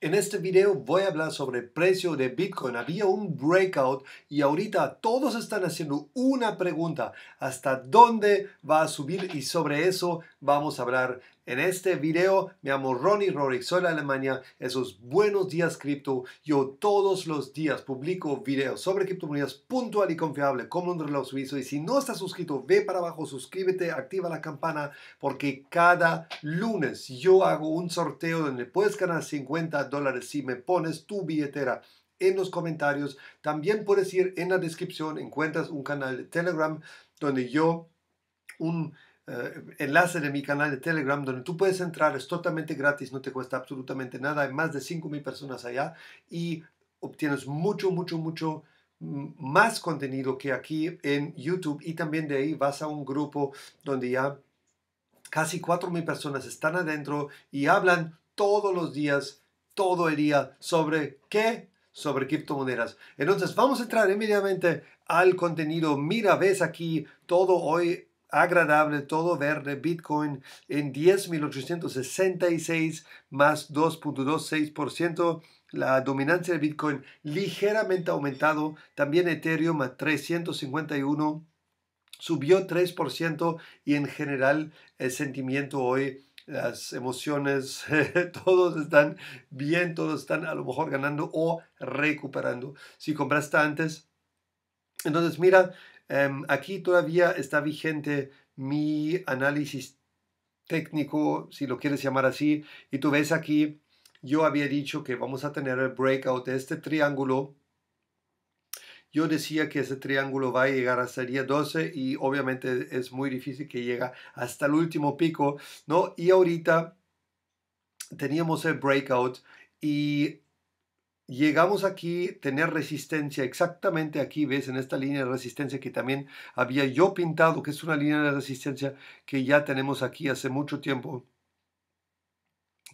En este video voy a hablar sobre el precio de Bitcoin. Había un breakout y ahorita todos están haciendo una pregunta. ¿Hasta dónde va a subir? Y sobre eso vamos a hablar en este video me llamo Ronnie Rorik, soy de Alemania, esos buenos días cripto. Yo todos los días publico videos sobre criptomonedas puntual y confiable como un reloj suizo y si no estás suscrito ve para abajo, suscríbete, activa la campana porque cada lunes yo hago un sorteo donde puedes ganar 50 dólares si me pones tu billetera en los comentarios. También puedes ir en la descripción, encuentras un canal de Telegram donde yo un eh, enlace de mi canal de Telegram donde tú puedes entrar, es totalmente gratis, no te cuesta absolutamente nada, hay más de mil personas allá y obtienes mucho, mucho, mucho mm, más contenido que aquí en YouTube y también de ahí vas a un grupo donde ya casi mil personas están adentro y hablan todos los días, todo el día sobre qué, sobre criptomonedas. Entonces vamos a entrar inmediatamente al contenido. Mira, ves aquí todo hoy agradable, todo verde, Bitcoin en 10.866 más 2.26%. La dominancia de Bitcoin ligeramente aumentado. También Ethereum más 351 subió 3% y en general el sentimiento hoy las emociones, todos están bien, todos están a lo mejor ganando o recuperando. Si compraste antes, entonces mira, Em, aquí todavía está vigente mi análisis técnico, si lo quieres llamar así, y tú ves aquí, yo había dicho que vamos a tener el breakout de este triángulo. Yo decía que ese triángulo va a llegar hasta el día 12 y obviamente es muy difícil que llegue hasta el último pico, ¿no? Y ahorita teníamos el breakout y llegamos aquí, tener resistencia, exactamente aquí ves en esta línea de resistencia que también había yo pintado, que es una línea de resistencia que ya tenemos aquí hace mucho tiempo,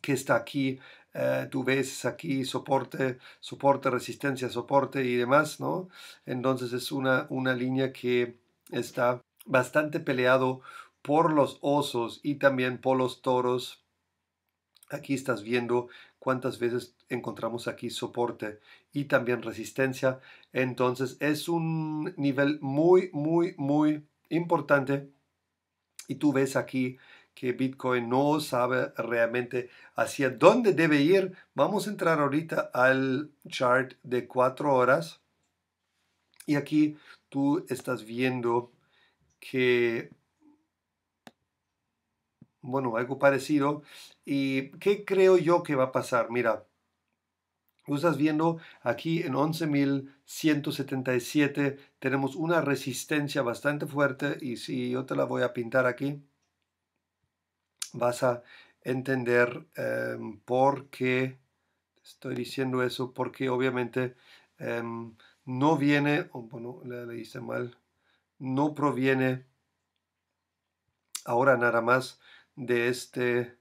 que está aquí, eh, tú ves aquí soporte, soporte, resistencia, soporte y demás, ¿no? Entonces es una, una línea que está bastante peleado por los osos y también por los toros. Aquí estás viendo cuántas veces encontramos aquí soporte y también resistencia. Entonces es un nivel muy, muy, muy importante. Y tú ves aquí que Bitcoin no sabe realmente hacia dónde debe ir. Vamos a entrar ahorita al chart de cuatro horas. Y aquí tú estás viendo que bueno, algo parecido. ¿Y qué creo yo que va a pasar? Mira, tú estás viendo aquí en 11.177 tenemos una resistencia bastante fuerte y si yo te la voy a pintar aquí, vas a entender em, por qué estoy diciendo eso, porque obviamente em, no viene, bueno, le hice mal, no proviene ahora nada más de este...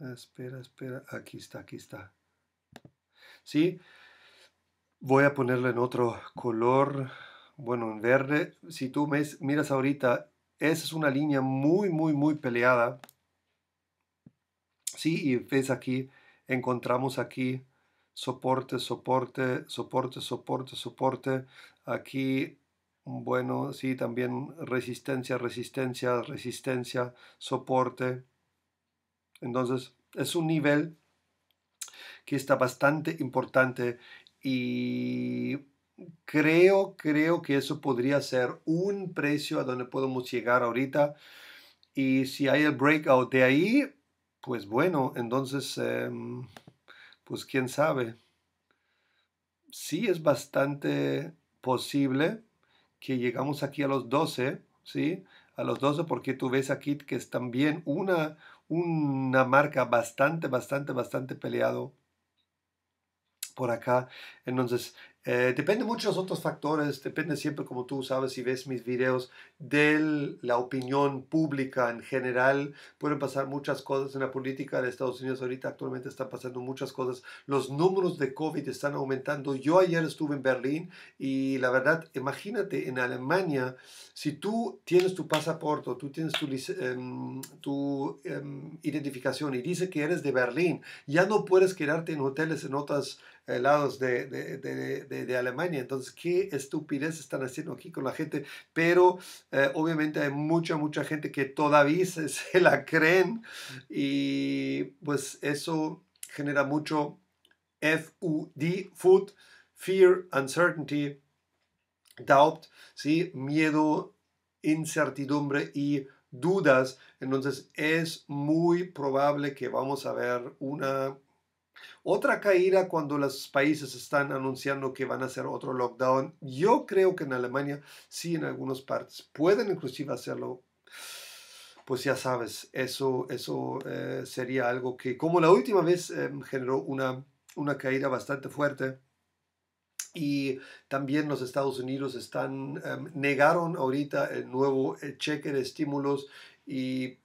Ah, espera, espera, aquí está, aquí está. ¿Sí? Voy a ponerlo en otro color, bueno, en verde. Si tú me miras ahorita, esa es una línea muy, muy, muy peleada. Sí, y ves aquí, encontramos aquí soporte, soporte, soporte, soporte, soporte. Aquí bueno, sí, también resistencia, resistencia, resistencia, soporte. Entonces, es un nivel que está bastante importante y creo, creo que eso podría ser un precio a donde podemos llegar ahorita. Y si hay el breakout de ahí, pues bueno, entonces, em, pues quién sabe. Sí es bastante posible que llegamos aquí a los 12, ¿sí? A los 12 porque tú ves aquí que es también una, una marca bastante, bastante, bastante peleado por acá. Entonces, eh, depende muchos de otros factores, depende siempre, como tú sabes, si ves mis videos, de la opinión pública en general. Pueden pasar muchas cosas en la política de Estados Unidos. Ahorita actualmente están pasando muchas cosas. Los números de COVID están aumentando. Yo ayer estuve en Berlín y la verdad, imagínate, en Alemania, si tú tienes tu pasaporte, tú tienes tu, em, em, identificación y dice que eres de Berlín, ya no puedes quedarte en hoteles en otras lados de, Alemania. Entonces, qué estupidez están haciendo aquí con la gente. Pero eh, obviamente hay mucha, mucha gente que todavía se, la creen y pues eso genera mucho FUD, food, fear, uncertainty, doubt, ¿sí? miedo, incertidumbre y dudas. Entonces es muy probable que vamos a ver una otra caída cuando los países están anunciando que van a hacer otro lockdown. Yo creo que en Alemania sí, en algunas partes pueden inclusive hacerlo. Pues ya sabes, eso, eso eh, sería algo que, como la última vez, em, generó una, una caída bastante fuerte. Y también los Estados Unidos están, em, negaron ahorita el nuevo eh, cheque de estímulos y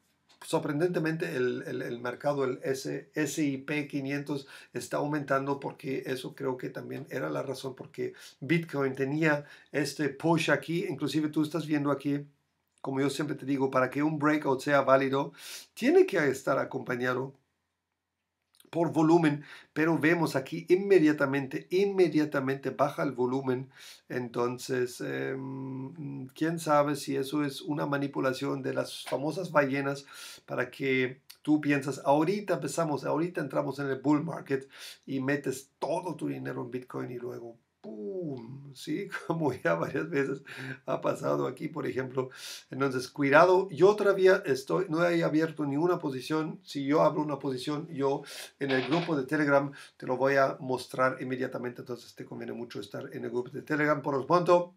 sorprendentemente el, el, el mercado, el SIP 500, está aumentando porque eso creo que también era la razón porque Bitcoin tenía este push aquí. Inclusive tú estás viendo aquí como yo siempre te digo, para que un breakout sea válido, tiene que estar acompañado por volumen, pero vemos aquí inmediatamente, inmediatamente baja el volumen. Entonces, em, quién sabe si eso es una manipulación de las famosas ballenas para que tú piensas, ahorita empezamos, ahorita entramos en el bull market y metes todo tu dinero en Bitcoin y luego Sí, como ya varias veces ha pasado aquí, por ejemplo. Entonces, cuidado, yo todavía estoy, no he abierto ninguna posición. Si yo abro una posición, yo en el grupo de Telegram te lo voy a mostrar inmediatamente. Entonces, te conviene mucho estar en el grupo de Telegram. Por lo pronto,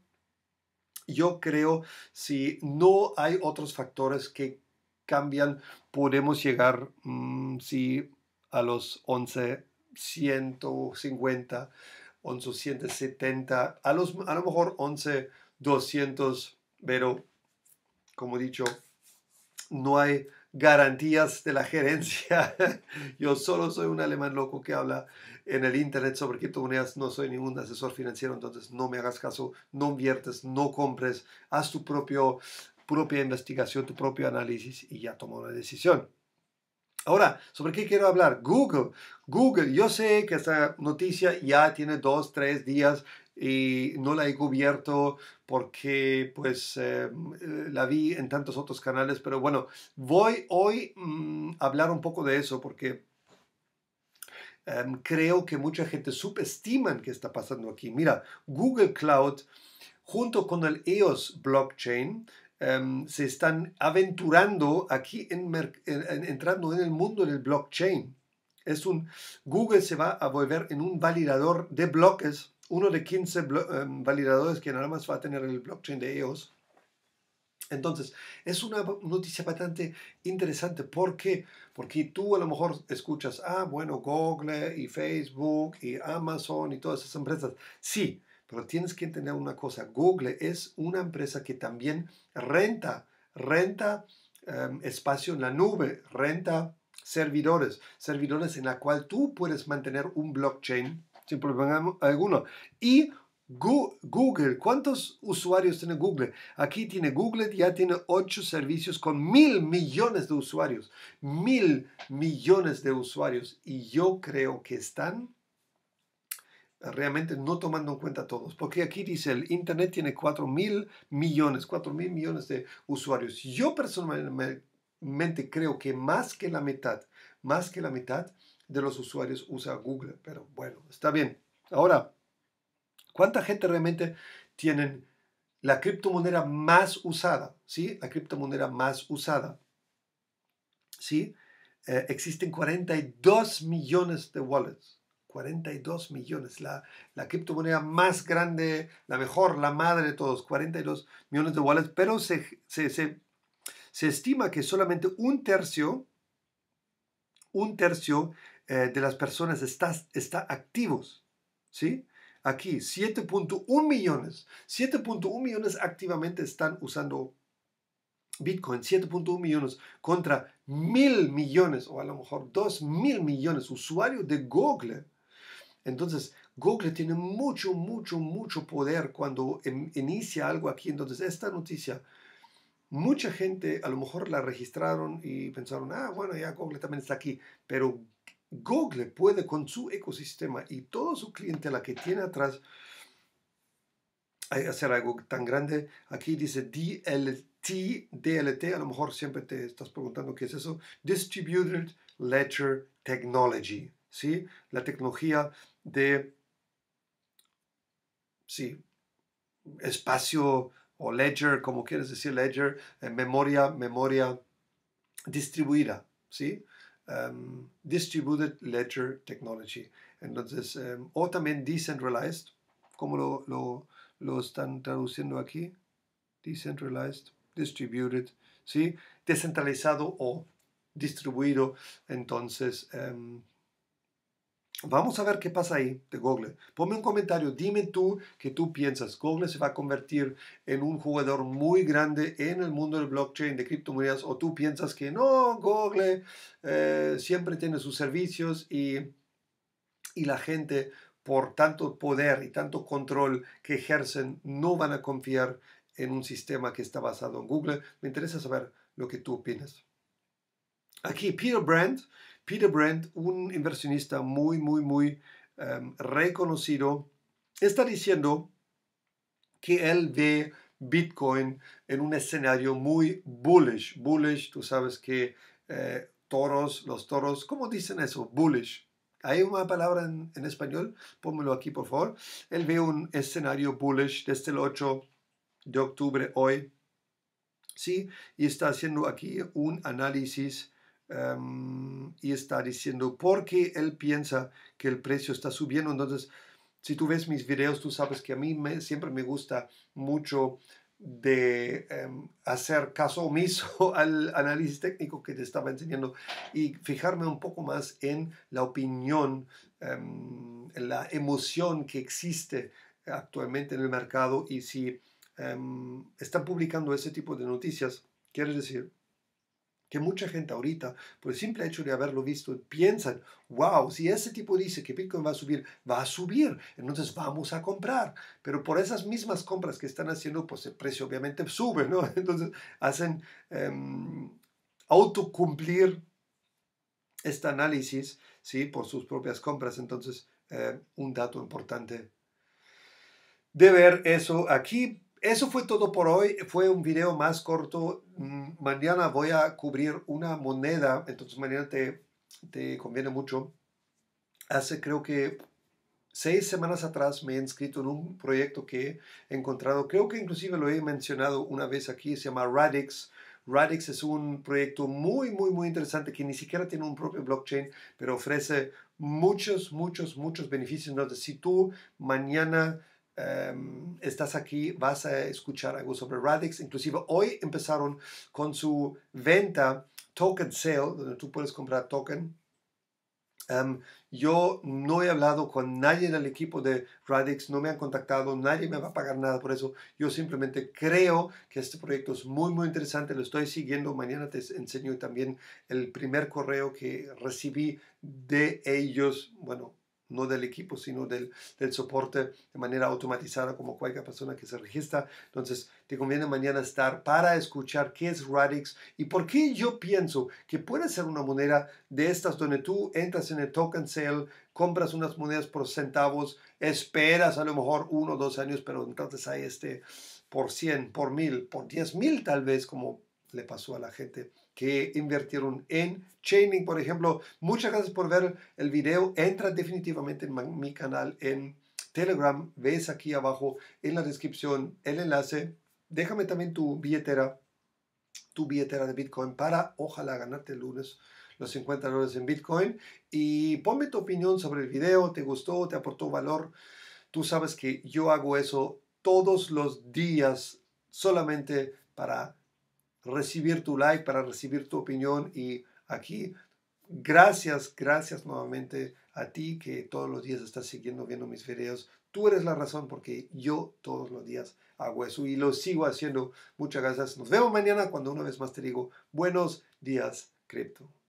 yo creo si no hay otros factores que cambian, podemos llegar, mm, a los 11, 150 1170, a, los, a lo mejor 11200, pero como he dicho, no hay garantías de la gerencia. Yo solo soy un alemán loco que habla en el internet sobre criptomonedas, no soy ningún asesor financiero, entonces no me hagas caso, no inviertes, no compres, haz tu propio, propia investigación, tu propio análisis y ya toma una decisión. Ahora, ¿sobre qué quiero hablar? Google. Google, yo sé que esta noticia ya tiene dos, tres días y no la he cubierto porque pues eh, la vi en tantos otros canales, pero bueno, voy hoy a mm, hablar un poco de eso porque em, creo que mucha gente subestima qué está pasando aquí. Mira, Google Cloud junto con el EOS blockchain Em, se están aventurando aquí, en, entrando en el mundo del blockchain. Es un, Google se va a volver en un validador de bloques, uno de 15 em, validadores que nada más va a tener el blockchain de ellos. Entonces, es una noticia bastante interesante. ¿Por Porque tú a lo mejor escuchas, ah, bueno, Google y Facebook y Amazon y todas esas empresas. Sí, pero tienes que entender una cosa, Google es una empresa que también renta, renta em, espacio en la nube, renta servidores, servidores en la cual tú puedes mantener un blockchain sin problema alguno. Y Google, ¿cuántos usuarios tiene Google? Aquí tiene Google, ya tiene ocho servicios con mil millones de usuarios, mil millones de usuarios. Y yo creo que están realmente no tomando en cuenta a todos, porque aquí dice el Internet tiene 4 mil millones, 4 mil millones de usuarios. Yo personalmente creo que más que la mitad, más que la mitad de los usuarios usa Google, pero bueno, está bien. Ahora, ¿cuánta gente realmente tienen la criptomoneda más usada? ¿Sí? La criptomoneda más usada. ¿Sí? Eh, existen 42 millones de wallets. 42 millones, la, la, criptomoneda más grande, la mejor, la madre de todos, 42 millones de wallets, pero se, se, estima que solamente un tercio, un tercio eh, de las personas está, está activos, ¿sí? Aquí, 7.1 millones, 7.1 millones activamente están usando Bitcoin, 7.1 millones contra mil millones o a lo mejor 2 mil millones usuarios de Google entonces, Google tiene mucho, mucho, mucho poder cuando inicia algo aquí. Entonces, esta noticia, mucha gente a lo mejor la registraron y pensaron, ah, bueno, ya Google también está aquí, pero Google puede con su ecosistema y toda su clientela que tiene atrás hacer algo tan grande. Aquí dice DLT, DLT, a lo mejor siempre te estás preguntando qué es eso, Distributed Ledger Technology, ¿sí? La tecnología de sí, espacio o ledger, como quieres decir ledger, eh, memoria, memoria distribuida, ¿sí? Em, distributed Ledger Technology. Entonces, em, o también decentralized, como lo, están traduciendo aquí, decentralized, distributed, ¿sí? Descentralizado o distribuido. Entonces, em, Vamos a ver qué pasa ahí de Google. Ponme un comentario, dime tú qué tú piensas. Google se va a convertir en un jugador muy grande en el mundo del blockchain, de criptomonedas, o tú piensas que no, Google eh, siempre tiene sus servicios y, y la gente por tanto poder y tanto control que ejercen no van a confiar en un sistema que está basado en Google. Me interesa saber lo que tú opinas. Aquí Peter Brandt Peter Brandt, un inversionista muy, muy, muy em, reconocido, está diciendo que él ve Bitcoin en un escenario muy bullish. Bullish, tú sabes que eh, toros, los toros, ¿cómo dicen eso? Bullish. ¿Hay una palabra en, español? Pónmelo aquí, por favor. Él ve un escenario bullish desde el 8 de octubre hoy. Sí, y está haciendo aquí un análisis Em, y está diciendo, porque él piensa que el precio está subiendo, entonces, si tú ves mis videos, tú sabes que a mí siempre me gusta mucho de em, hacer caso omiso al análisis técnico que te estaba enseñando y fijarme un poco más en la opinión, em, en la emoción que existe actualmente en el mercado y si están publicando ese tipo de noticias, quiere decir que mucha gente ahorita, por el simple hecho de haberlo visto, piensan, wow, si ese tipo dice que Bitcoin va a subir, va a subir, entonces vamos a comprar. Pero por esas mismas compras que están haciendo, pues el precio obviamente sube, ¿no? Entonces hacen em, autocumplir este análisis, ¿sí? Por sus propias compras. Entonces, eh, un dato importante de ver eso aquí eso fue todo por hoy. Fue un video más corto. Mm, mañana voy a cubrir una moneda, entonces mañana te, te conviene mucho. Hace creo que seis semanas atrás me he inscrito en un proyecto que he encontrado, creo que inclusive lo he mencionado una vez aquí, se llama Radix. Radix es un proyecto muy, muy, muy interesante que ni siquiera tiene un propio blockchain, pero ofrece muchos, muchos, muchos beneficios. Entonces, si tú mañana Em, estás aquí, vas a escuchar algo sobre Radix. Inclusive hoy empezaron con su venta token sale, donde tú puedes comprar token. Em, yo no he hablado con nadie del equipo de Radix, no me han contactado, nadie me va a pagar nada por eso. Yo simplemente creo que este proyecto es muy, muy interesante, lo estoy siguiendo. Mañana te enseño también el primer correo que recibí de ellos, bueno, no del equipo, sino del, soporte de manera automatizada como cualquier persona que se registra. Entonces, te conviene mañana estar para escuchar qué es Radix y por qué yo pienso que puede ser una moneda de estas donde tú entras en el token sale, compras unas monedas por centavos, esperas a lo mejor uno o dos años, pero entonces hay este por 100, por mil por 10 mil tal vez, como le pasó a la gente que invirtieron en chaining, por ejemplo. Muchas gracias por ver el video. Entra definitivamente en mi canal en Telegram. Ves aquí abajo en la descripción el enlace. Déjame también tu billetera, tu billetera de Bitcoin para ojalá ganarte el lunes los 50 dólares en Bitcoin. Y ponme tu opinión sobre el video. ¿Te gustó? ¿Te aportó valor? Tú sabes que yo hago eso todos los días solamente para recibir tu like, para recibir tu opinión. Y aquí, gracias, gracias nuevamente a ti que todos los días estás siguiendo, viendo mis videos. Tú eres la razón porque yo todos los días hago eso y lo sigo haciendo. Muchas gracias. Nos vemos mañana cuando una vez más te digo buenos días, cripto.